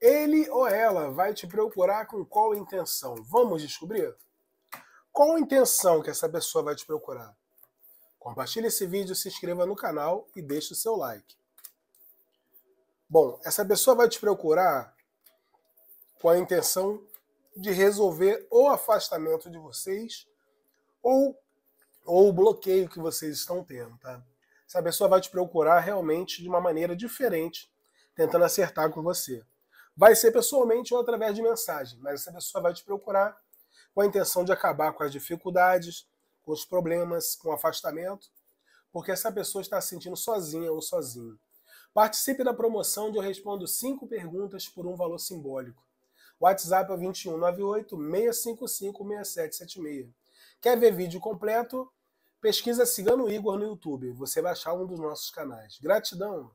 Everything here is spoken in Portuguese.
Ele ou ela vai te procurar com qual intenção? Vamos descobrir? Qual a intenção que essa pessoa vai te procurar? Compartilhe esse vídeo, se inscreva no canal e deixe o seu like. Bom, essa pessoa vai te procurar com a intenção de resolver o afastamento de vocês ou, ou o bloqueio que vocês estão tendo, tá? Essa pessoa vai te procurar realmente de uma maneira diferente, tentando acertar com você vai ser pessoalmente ou através de mensagem, mas essa pessoa vai te procurar com a intenção de acabar com as dificuldades, com os problemas, com o afastamento, porque essa pessoa está se sentindo sozinha ou sozinho. Participe da promoção de eu respondo cinco perguntas por um valor simbólico. WhatsApp é 2198 655 6776. Quer ver vídeo completo? Pesquisa Cigano Igor no YouTube. Você vai achar um dos nossos canais. Gratidão!